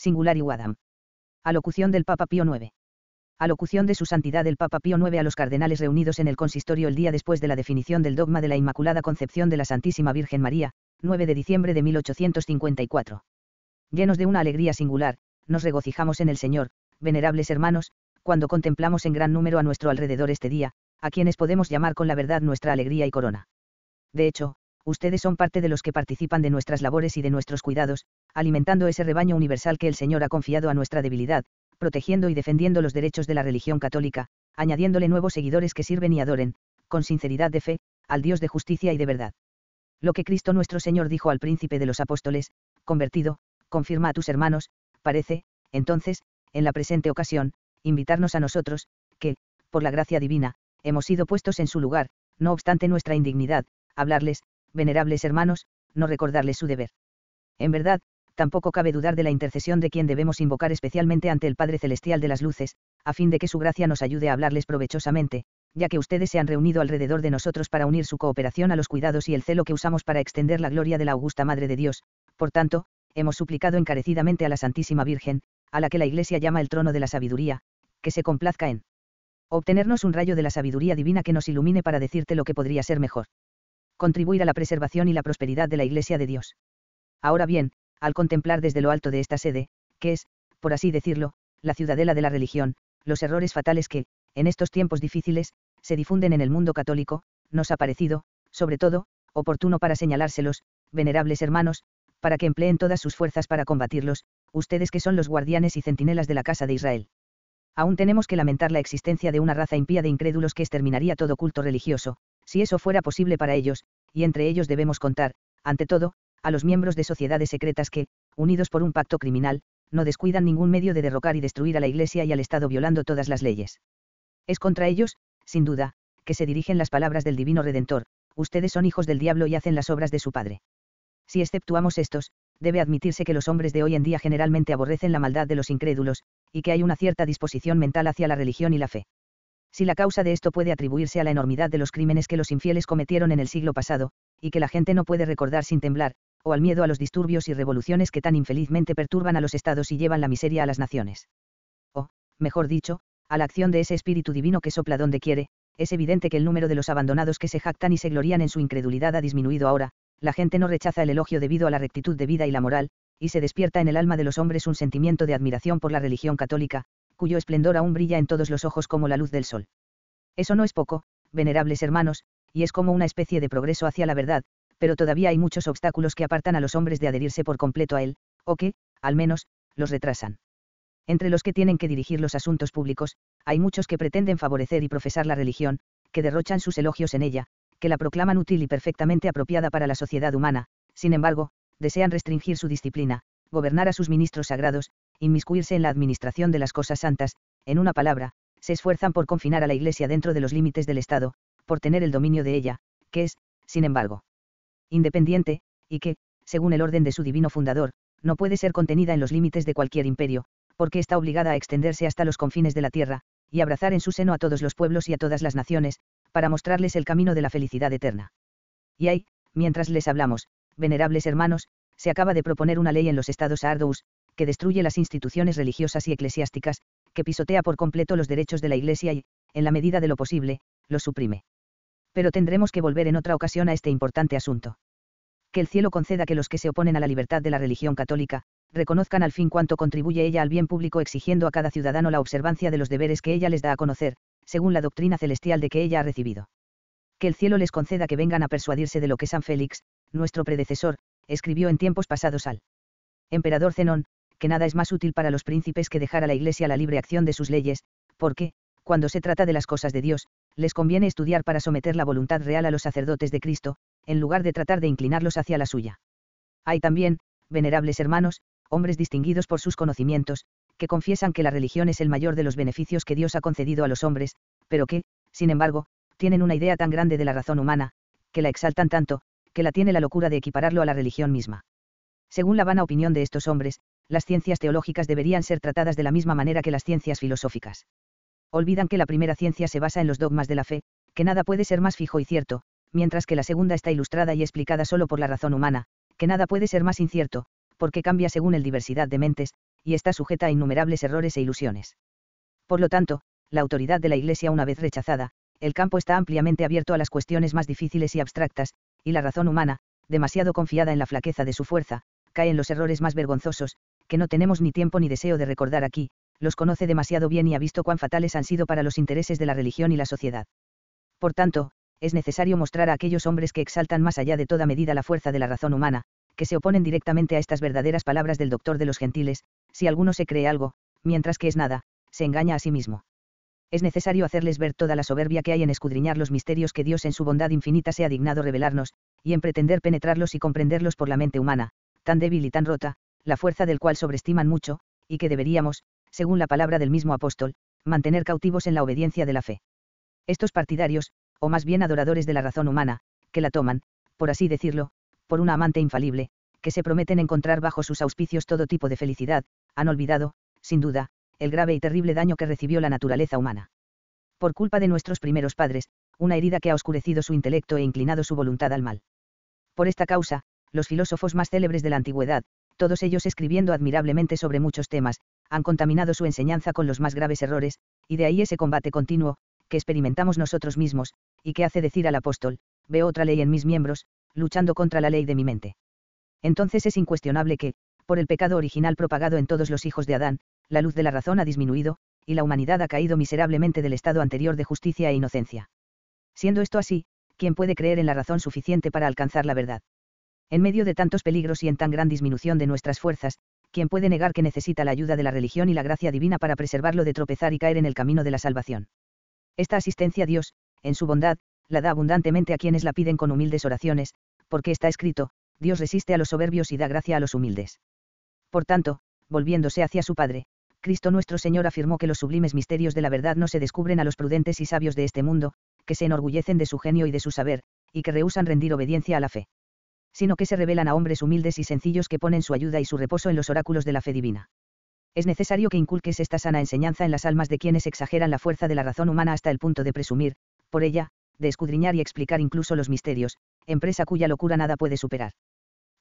singular y Wadam. Alocución del Papa Pío IX. Alocución de su santidad el Papa Pío IX a los cardenales reunidos en el consistorio el día después de la definición del dogma de la Inmaculada Concepción de la Santísima Virgen María, 9 de diciembre de 1854. Llenos de una alegría singular, nos regocijamos en el Señor, venerables hermanos, cuando contemplamos en gran número a nuestro alrededor este día, a quienes podemos llamar con la verdad nuestra alegría y corona. De hecho, ustedes son parte de los que participan de nuestras labores y de nuestros cuidados, alimentando ese rebaño universal que el Señor ha confiado a nuestra debilidad, protegiendo y defendiendo los derechos de la religión católica, añadiéndole nuevos seguidores que sirven y adoren, con sinceridad de fe, al Dios de justicia y de verdad. Lo que Cristo nuestro Señor dijo al príncipe de los apóstoles, convertido, confirma a tus hermanos, parece, entonces, en la presente ocasión, invitarnos a nosotros, que, por la gracia divina, hemos sido puestos en su lugar, no obstante nuestra indignidad, hablarles, venerables hermanos, no recordarles su deber. En verdad, tampoco cabe dudar de la intercesión de quien debemos invocar especialmente ante el Padre Celestial de las Luces, a fin de que su gracia nos ayude a hablarles provechosamente, ya que ustedes se han reunido alrededor de nosotros para unir su cooperación a los cuidados y el celo que usamos para extender la gloria de la augusta Madre de Dios, por tanto, hemos suplicado encarecidamente a la Santísima Virgen, a la que la Iglesia llama el trono de la sabiduría, que se complazca en obtenernos un rayo de la sabiduría divina que nos ilumine para decirte lo que podría ser mejor contribuir a la preservación y la prosperidad de la Iglesia de Dios. Ahora bien, al contemplar desde lo alto de esta sede, que es, por así decirlo, la ciudadela de la religión, los errores fatales que, en estos tiempos difíciles, se difunden en el mundo católico, nos ha parecido, sobre todo, oportuno para señalárselos, venerables hermanos, para que empleen todas sus fuerzas para combatirlos, ustedes que son los guardianes y centinelas de la casa de Israel. Aún tenemos que lamentar la existencia de una raza impía de incrédulos que exterminaría todo culto religioso, si eso fuera posible para ellos, y entre ellos debemos contar, ante todo, a los miembros de sociedades secretas que, unidos por un pacto criminal, no descuidan ningún medio de derrocar y destruir a la Iglesia y al Estado violando todas las leyes. Es contra ellos, sin duda, que se dirigen las palabras del Divino Redentor, ustedes son hijos del diablo y hacen las obras de su padre. Si exceptuamos estos, debe admitirse que los hombres de hoy en día generalmente aborrecen la maldad de los incrédulos, y que hay una cierta disposición mental hacia la religión y la fe si la causa de esto puede atribuirse a la enormidad de los crímenes que los infieles cometieron en el siglo pasado, y que la gente no puede recordar sin temblar, o al miedo a los disturbios y revoluciones que tan infelizmente perturban a los estados y llevan la miseria a las naciones. O, mejor dicho, a la acción de ese espíritu divino que sopla donde quiere, es evidente que el número de los abandonados que se jactan y se glorían en su incredulidad ha disminuido ahora, la gente no rechaza el elogio debido a la rectitud de vida y la moral, y se despierta en el alma de los hombres un sentimiento de admiración por la religión católica, cuyo esplendor aún brilla en todos los ojos como la luz del sol. Eso no es poco, venerables hermanos, y es como una especie de progreso hacia la verdad, pero todavía hay muchos obstáculos que apartan a los hombres de adherirse por completo a él, o que, al menos, los retrasan. Entre los que tienen que dirigir los asuntos públicos, hay muchos que pretenden favorecer y profesar la religión, que derrochan sus elogios en ella, que la proclaman útil y perfectamente apropiada para la sociedad humana, sin embargo, desean restringir su disciplina, gobernar a sus ministros sagrados, inmiscuirse en la administración de las cosas santas, en una palabra, se esfuerzan por confinar a la Iglesia dentro de los límites del Estado, por tener el dominio de ella, que es, sin embargo, independiente, y que, según el orden de su divino fundador, no puede ser contenida en los límites de cualquier imperio, porque está obligada a extenderse hasta los confines de la tierra, y abrazar en su seno a todos los pueblos y a todas las naciones, para mostrarles el camino de la felicidad eterna. Y ahí, mientras les hablamos, venerables hermanos, se acaba de proponer una ley en los estados Ardous, que destruye las instituciones religiosas y eclesiásticas, que pisotea por completo los derechos de la Iglesia y, en la medida de lo posible, los suprime. Pero tendremos que volver en otra ocasión a este importante asunto. Que el cielo conceda que los que se oponen a la libertad de la religión católica, reconozcan al fin cuánto contribuye ella al bien público exigiendo a cada ciudadano la observancia de los deberes que ella les da a conocer, según la doctrina celestial de que ella ha recibido. Que el cielo les conceda que vengan a persuadirse de lo que San Félix, nuestro predecesor, escribió en tiempos pasados al emperador Zenón, que nada es más útil para los príncipes que dejar a la Iglesia la libre acción de sus leyes, porque, cuando se trata de las cosas de Dios, les conviene estudiar para someter la voluntad real a los sacerdotes de Cristo, en lugar de tratar de inclinarlos hacia la suya. Hay también, venerables hermanos, hombres distinguidos por sus conocimientos, que confiesan que la religión es el mayor de los beneficios que Dios ha concedido a los hombres, pero que, sin embargo, tienen una idea tan grande de la razón humana, que la exaltan tanto, que la tiene la locura de equipararlo a la religión misma. Según la vana opinión de estos hombres, las ciencias teológicas deberían ser tratadas de la misma manera que las ciencias filosóficas. Olvidan que la primera ciencia se basa en los dogmas de la fe, que nada puede ser más fijo y cierto, mientras que la segunda está ilustrada y explicada solo por la razón humana, que nada puede ser más incierto, porque cambia según el diversidad de mentes, y está sujeta a innumerables errores e ilusiones. Por lo tanto, la autoridad de la Iglesia una vez rechazada, el campo está ampliamente abierto a las cuestiones más difíciles y abstractas, y la razón humana, demasiado confiada en la flaqueza de su fuerza, cae en los errores más vergonzosos, que no tenemos ni tiempo ni deseo de recordar aquí, los conoce demasiado bien y ha visto cuán fatales han sido para los intereses de la religión y la sociedad. Por tanto, es necesario mostrar a aquellos hombres que exaltan más allá de toda medida la fuerza de la razón humana, que se oponen directamente a estas verdaderas palabras del doctor de los gentiles, si alguno se cree algo, mientras que es nada, se engaña a sí mismo. Es necesario hacerles ver toda la soberbia que hay en escudriñar los misterios que Dios en su bondad infinita se ha dignado revelarnos, y en pretender penetrarlos y comprenderlos por la mente humana, tan débil y tan rota, la fuerza del cual sobreestiman mucho, y que deberíamos, según la palabra del mismo apóstol, mantener cautivos en la obediencia de la fe. Estos partidarios, o más bien adoradores de la razón humana, que la toman, por así decirlo, por una amante infalible, que se prometen encontrar bajo sus auspicios todo tipo de felicidad, han olvidado, sin duda, el grave y terrible daño que recibió la naturaleza humana. Por culpa de nuestros primeros padres, una herida que ha oscurecido su intelecto e inclinado su voluntad al mal. Por esta causa, los filósofos más célebres de la antigüedad, todos ellos escribiendo admirablemente sobre muchos temas, han contaminado su enseñanza con los más graves errores, y de ahí ese combate continuo, que experimentamos nosotros mismos, y que hace decir al apóstol, veo otra ley en mis miembros, luchando contra la ley de mi mente. Entonces es incuestionable que, por el pecado original propagado en todos los hijos de Adán, la luz de la razón ha disminuido, y la humanidad ha caído miserablemente del estado anterior de justicia e inocencia. Siendo esto así, ¿quién puede creer en la razón suficiente para alcanzar la verdad? En medio de tantos peligros y en tan gran disminución de nuestras fuerzas, ¿quién puede negar que necesita la ayuda de la religión y la gracia divina para preservarlo de tropezar y caer en el camino de la salvación? Esta asistencia Dios, en su bondad, la da abundantemente a quienes la piden con humildes oraciones, porque está escrito, Dios resiste a los soberbios y da gracia a los humildes. Por tanto, volviéndose hacia su Padre, Cristo nuestro Señor afirmó que los sublimes misterios de la verdad no se descubren a los prudentes y sabios de este mundo, que se enorgullecen de su genio y de su saber, y que rehusan rendir obediencia a la fe sino que se revelan a hombres humildes y sencillos que ponen su ayuda y su reposo en los oráculos de la fe divina. Es necesario que inculques esta sana enseñanza en las almas de quienes exageran la fuerza de la razón humana hasta el punto de presumir, por ella, de escudriñar y explicar incluso los misterios, empresa cuya locura nada puede superar.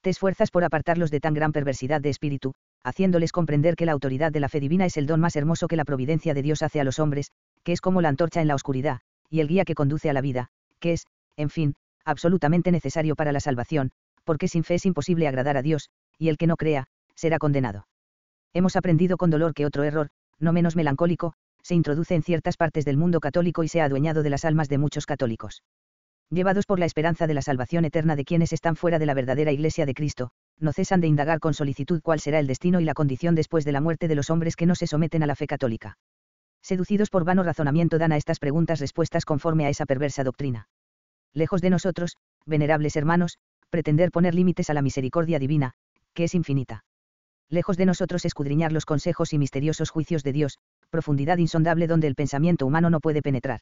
Te esfuerzas por apartarlos de tan gran perversidad de espíritu, haciéndoles comprender que la autoridad de la fe divina es el don más hermoso que la providencia de Dios hace a los hombres, que es como la antorcha en la oscuridad, y el guía que conduce a la vida, que es, en fin, absolutamente necesario para la salvación, porque sin fe es imposible agradar a Dios, y el que no crea, será condenado. Hemos aprendido con dolor que otro error, no menos melancólico, se introduce en ciertas partes del mundo católico y se ha adueñado de las almas de muchos católicos. Llevados por la esperanza de la salvación eterna de quienes están fuera de la verdadera Iglesia de Cristo, no cesan de indagar con solicitud cuál será el destino y la condición después de la muerte de los hombres que no se someten a la fe católica. Seducidos por vano razonamiento dan a estas preguntas respuestas conforme a esa perversa doctrina lejos de nosotros, venerables hermanos, pretender poner límites a la misericordia divina, que es infinita. Lejos de nosotros escudriñar los consejos y misteriosos juicios de Dios, profundidad insondable donde el pensamiento humano no puede penetrar.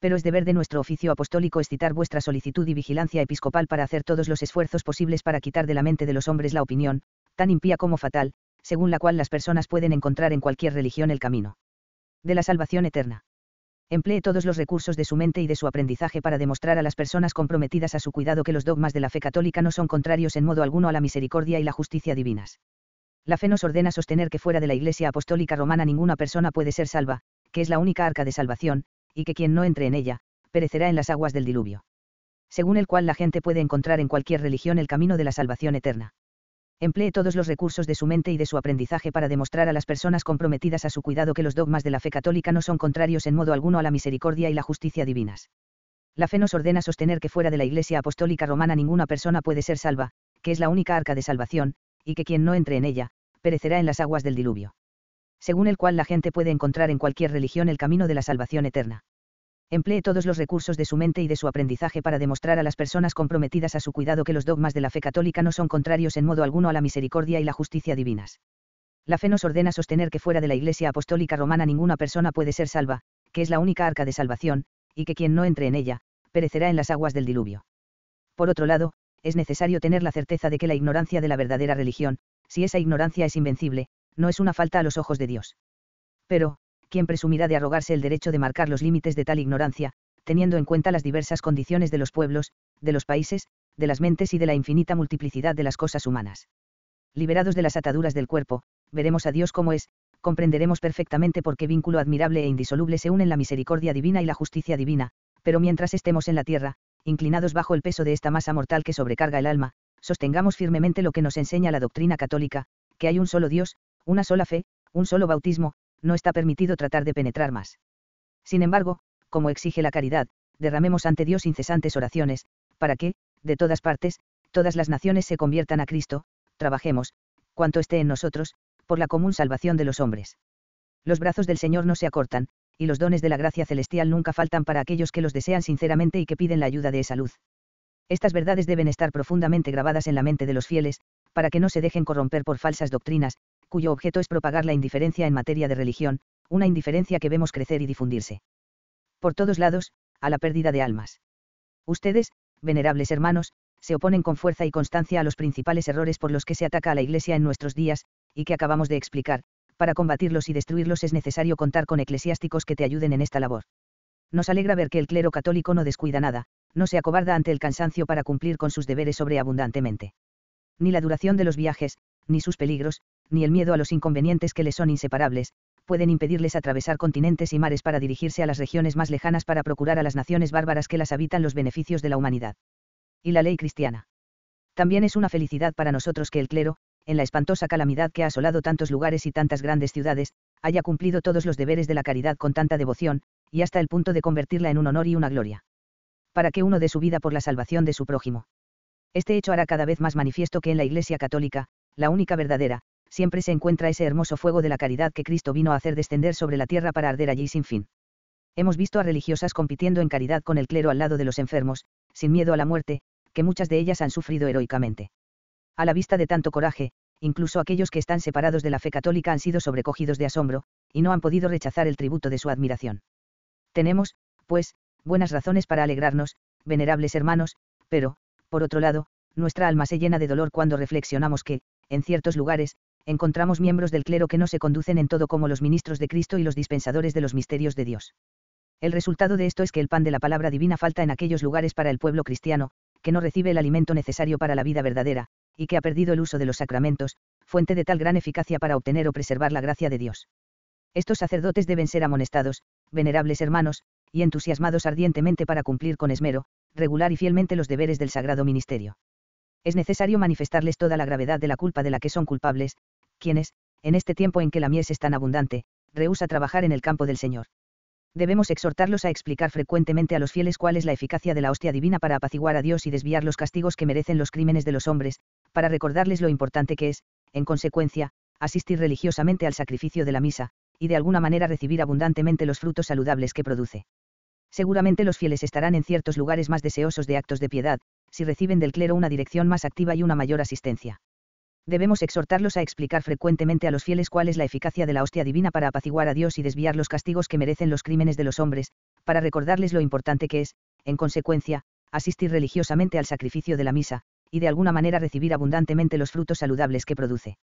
Pero es deber de nuestro oficio apostólico excitar vuestra solicitud y vigilancia episcopal para hacer todos los esfuerzos posibles para quitar de la mente de los hombres la opinión, tan impía como fatal, según la cual las personas pueden encontrar en cualquier religión el camino de la salvación eterna emplee todos los recursos de su mente y de su aprendizaje para demostrar a las personas comprometidas a su cuidado que los dogmas de la fe católica no son contrarios en modo alguno a la misericordia y la justicia divinas. La fe nos ordena sostener que fuera de la Iglesia Apostólica Romana ninguna persona puede ser salva, que es la única arca de salvación, y que quien no entre en ella, perecerá en las aguas del diluvio. Según el cual la gente puede encontrar en cualquier religión el camino de la salvación eterna emplee todos los recursos de su mente y de su aprendizaje para demostrar a las personas comprometidas a su cuidado que los dogmas de la fe católica no son contrarios en modo alguno a la misericordia y la justicia divinas. La fe nos ordena sostener que fuera de la Iglesia Apostólica Romana ninguna persona puede ser salva, que es la única arca de salvación, y que quien no entre en ella, perecerá en las aguas del diluvio. Según el cual la gente puede encontrar en cualquier religión el camino de la salvación eterna emplee todos los recursos de su mente y de su aprendizaje para demostrar a las personas comprometidas a su cuidado que los dogmas de la fe católica no son contrarios en modo alguno a la misericordia y la justicia divinas. La fe nos ordena sostener que fuera de la Iglesia Apostólica Romana ninguna persona puede ser salva, que es la única arca de salvación, y que quien no entre en ella, perecerá en las aguas del diluvio. Por otro lado, es necesario tener la certeza de que la ignorancia de la verdadera religión, si esa ignorancia es invencible, no es una falta a los ojos de Dios. Pero, presumirá de arrogarse el derecho de marcar los límites de tal ignorancia, teniendo en cuenta las diversas condiciones de los pueblos, de los países, de las mentes y de la infinita multiplicidad de las cosas humanas. Liberados de las ataduras del cuerpo, veremos a Dios como es, comprenderemos perfectamente por qué vínculo admirable e indisoluble se unen la misericordia divina y la justicia divina, pero mientras estemos en la tierra, inclinados bajo el peso de esta masa mortal que sobrecarga el alma, sostengamos firmemente lo que nos enseña la doctrina católica, que hay un solo Dios, una sola fe, un solo bautismo, no está permitido tratar de penetrar más. Sin embargo, como exige la caridad, derramemos ante Dios incesantes oraciones, para que, de todas partes, todas las naciones se conviertan a Cristo, trabajemos, cuanto esté en nosotros, por la común salvación de los hombres. Los brazos del Señor no se acortan, y los dones de la gracia celestial nunca faltan para aquellos que los desean sinceramente y que piden la ayuda de esa luz. Estas verdades deben estar profundamente grabadas en la mente de los fieles, para que no se dejen corromper por falsas doctrinas, cuyo objeto es propagar la indiferencia en materia de religión, una indiferencia que vemos crecer y difundirse. Por todos lados, a la pérdida de almas. Ustedes, venerables hermanos, se oponen con fuerza y constancia a los principales errores por los que se ataca a la Iglesia en nuestros días, y que acabamos de explicar, para combatirlos y destruirlos es necesario contar con eclesiásticos que te ayuden en esta labor. Nos alegra ver que el clero católico no descuida nada, no se acobarda ante el cansancio para cumplir con sus deberes sobreabundantemente. Ni la duración de los viajes, ni sus peligros, ni el miedo a los inconvenientes que les son inseparables, pueden impedirles atravesar continentes y mares para dirigirse a las regiones más lejanas para procurar a las naciones bárbaras que las habitan los beneficios de la humanidad. Y la ley cristiana. También es una felicidad para nosotros que el clero, en la espantosa calamidad que ha asolado tantos lugares y tantas grandes ciudades, haya cumplido todos los deberes de la caridad con tanta devoción, y hasta el punto de convertirla en un honor y una gloria. Para que uno dé su vida por la salvación de su prójimo. Este hecho hará cada vez más manifiesto que en la Iglesia Católica, la única verdadera, siempre se encuentra ese hermoso fuego de la caridad que Cristo vino a hacer descender sobre la tierra para arder allí sin fin. Hemos visto a religiosas compitiendo en caridad con el clero al lado de los enfermos, sin miedo a la muerte, que muchas de ellas han sufrido heroicamente. A la vista de tanto coraje, incluso aquellos que están separados de la fe católica han sido sobrecogidos de asombro, y no han podido rechazar el tributo de su admiración. Tenemos, pues, buenas razones para alegrarnos, venerables hermanos, pero, por otro lado, nuestra alma se llena de dolor cuando reflexionamos que, en ciertos lugares, encontramos miembros del clero que no se conducen en todo como los ministros de Cristo y los dispensadores de los misterios de Dios. El resultado de esto es que el pan de la palabra divina falta en aquellos lugares para el pueblo cristiano, que no recibe el alimento necesario para la vida verdadera, y que ha perdido el uso de los sacramentos, fuente de tal gran eficacia para obtener o preservar la gracia de Dios. Estos sacerdotes deben ser amonestados, venerables hermanos, y entusiasmados ardientemente para cumplir con esmero, regular y fielmente los deberes del sagrado ministerio es necesario manifestarles toda la gravedad de la culpa de la que son culpables, quienes, en este tiempo en que la mies es tan abundante, rehúsa trabajar en el campo del Señor. Debemos exhortarlos a explicar frecuentemente a los fieles cuál es la eficacia de la hostia divina para apaciguar a Dios y desviar los castigos que merecen los crímenes de los hombres, para recordarles lo importante que es, en consecuencia, asistir religiosamente al sacrificio de la misa, y de alguna manera recibir abundantemente los frutos saludables que produce. Seguramente los fieles estarán en ciertos lugares más deseosos de actos de piedad, si reciben del clero una dirección más activa y una mayor asistencia. Debemos exhortarlos a explicar frecuentemente a los fieles cuál es la eficacia de la hostia divina para apaciguar a Dios y desviar los castigos que merecen los crímenes de los hombres, para recordarles lo importante que es, en consecuencia, asistir religiosamente al sacrificio de la misa, y de alguna manera recibir abundantemente los frutos saludables que produce.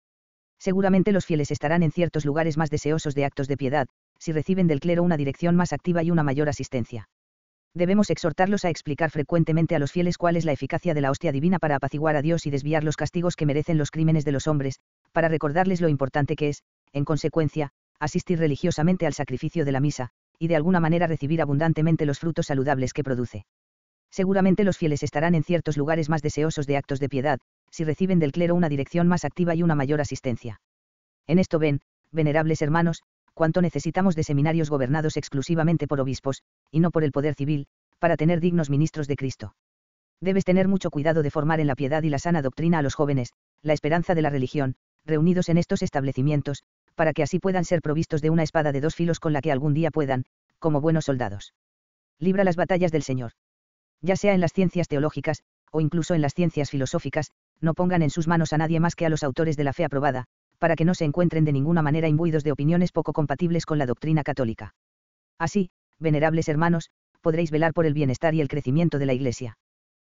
Seguramente los fieles estarán en ciertos lugares más deseosos de actos de piedad, si reciben del clero una dirección más activa y una mayor asistencia debemos exhortarlos a explicar frecuentemente a los fieles cuál es la eficacia de la hostia divina para apaciguar a Dios y desviar los castigos que merecen los crímenes de los hombres, para recordarles lo importante que es, en consecuencia, asistir religiosamente al sacrificio de la misa, y de alguna manera recibir abundantemente los frutos saludables que produce. Seguramente los fieles estarán en ciertos lugares más deseosos de actos de piedad, si reciben del clero una dirección más activa y una mayor asistencia. En esto ven, venerables hermanos, cuánto necesitamos de seminarios gobernados exclusivamente por obispos, y no por el poder civil, para tener dignos ministros de Cristo. Debes tener mucho cuidado de formar en la piedad y la sana doctrina a los jóvenes, la esperanza de la religión, reunidos en estos establecimientos, para que así puedan ser provistos de una espada de dos filos con la que algún día puedan, como buenos soldados. Libra las batallas del Señor. Ya sea en las ciencias teológicas, o incluso en las ciencias filosóficas, no pongan en sus manos a nadie más que a los autores de la fe aprobada, para que no se encuentren de ninguna manera imbuidos de opiniones poco compatibles con la doctrina católica. Así, venerables hermanos, podréis velar por el bienestar y el crecimiento de la Iglesia.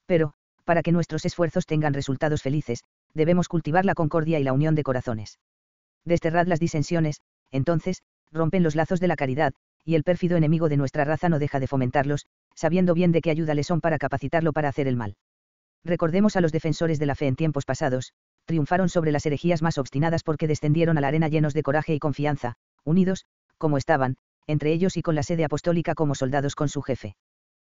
Pero, para que nuestros esfuerzos tengan resultados felices, debemos cultivar la concordia y la unión de corazones. Desterrad las disensiones, entonces, rompen los lazos de la caridad, y el pérfido enemigo de nuestra raza no deja de fomentarlos, sabiendo bien de qué ayuda le son para capacitarlo para hacer el mal. Recordemos a los defensores de la fe en tiempos pasados, triunfaron sobre las herejías más obstinadas porque descendieron a la arena llenos de coraje y confianza, unidos, como estaban, entre ellos y con la sede apostólica como soldados con su jefe.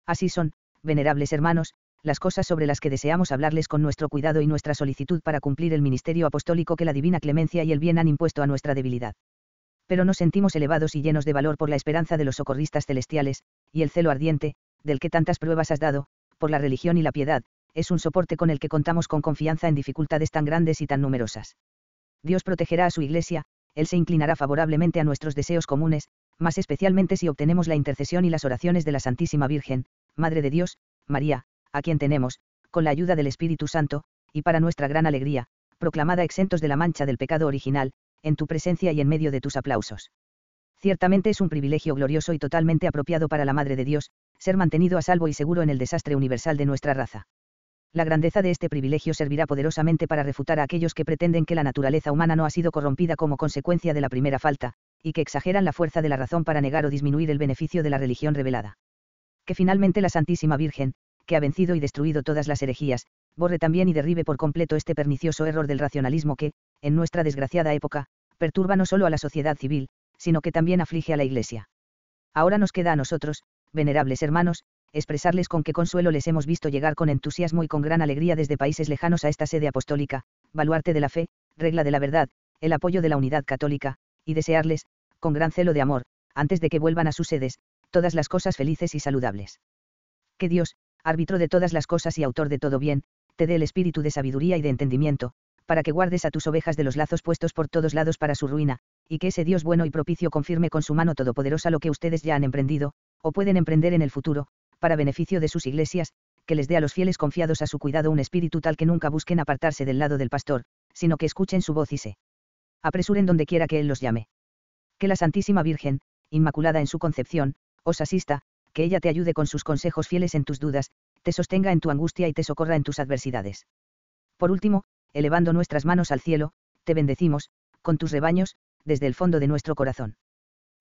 Así son, venerables hermanos, las cosas sobre las que deseamos hablarles con nuestro cuidado y nuestra solicitud para cumplir el ministerio apostólico que la divina clemencia y el bien han impuesto a nuestra debilidad. Pero nos sentimos elevados y llenos de valor por la esperanza de los socorristas celestiales, y el celo ardiente, del que tantas pruebas has dado, por la religión y la piedad, es un soporte con el que contamos con confianza en dificultades tan grandes y tan numerosas. Dios protegerá a su iglesia, Él se inclinará favorablemente a nuestros deseos comunes, más especialmente si obtenemos la intercesión y las oraciones de la Santísima Virgen, Madre de Dios, María, a quien tenemos, con la ayuda del Espíritu Santo, y para nuestra gran alegría, proclamada exentos de la mancha del pecado original, en tu presencia y en medio de tus aplausos. Ciertamente es un privilegio glorioso y totalmente apropiado para la Madre de Dios, ser mantenido a salvo y seguro en el desastre universal de nuestra raza. La grandeza de este privilegio servirá poderosamente para refutar a aquellos que pretenden que la naturaleza humana no ha sido corrompida como consecuencia de la primera falta, y que exageran la fuerza de la razón para negar o disminuir el beneficio de la religión revelada. Que finalmente la Santísima Virgen, que ha vencido y destruido todas las herejías, borre también y derribe por completo este pernicioso error del racionalismo que, en nuestra desgraciada época, perturba no solo a la sociedad civil, sino que también aflige a la Iglesia. Ahora nos queda a nosotros, venerables hermanos, expresarles con qué consuelo les hemos visto llegar con entusiasmo y con gran alegría desde países lejanos a esta sede apostólica, baluarte de la fe, regla de la verdad, el apoyo de la unidad católica, y desearles, con gran celo de amor, antes de que vuelvan a sus sedes, todas las cosas felices y saludables. Que Dios, árbitro de todas las cosas y autor de todo bien, te dé el espíritu de sabiduría y de entendimiento, para que guardes a tus ovejas de los lazos puestos por todos lados para su ruina, y que ese Dios bueno y propicio confirme con su mano todopoderosa lo que ustedes ya han emprendido, o pueden emprender en el futuro, para beneficio de sus iglesias, que les dé a los fieles confiados a su cuidado un espíritu tal que nunca busquen apartarse del lado del pastor, sino que escuchen su voz y se apresuren donde quiera que Él los llame. Que la Santísima Virgen, Inmaculada en su concepción, os asista, que ella te ayude con sus consejos fieles en tus dudas, te sostenga en tu angustia y te socorra en tus adversidades. Por último, elevando nuestras manos al cielo, te bendecimos, con tus rebaños, desde el fondo de nuestro corazón.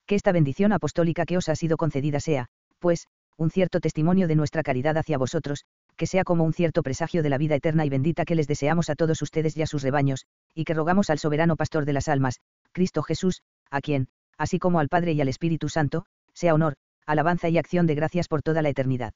Que esta bendición apostólica que os ha sido concedida sea, pues, un cierto testimonio de nuestra caridad hacia vosotros, que sea como un cierto presagio de la vida eterna y bendita que les deseamos a todos ustedes y a sus rebaños, y que rogamos al soberano pastor de las almas, Cristo Jesús, a quien, así como al Padre y al Espíritu Santo, sea honor, alabanza y acción de gracias por toda la eternidad.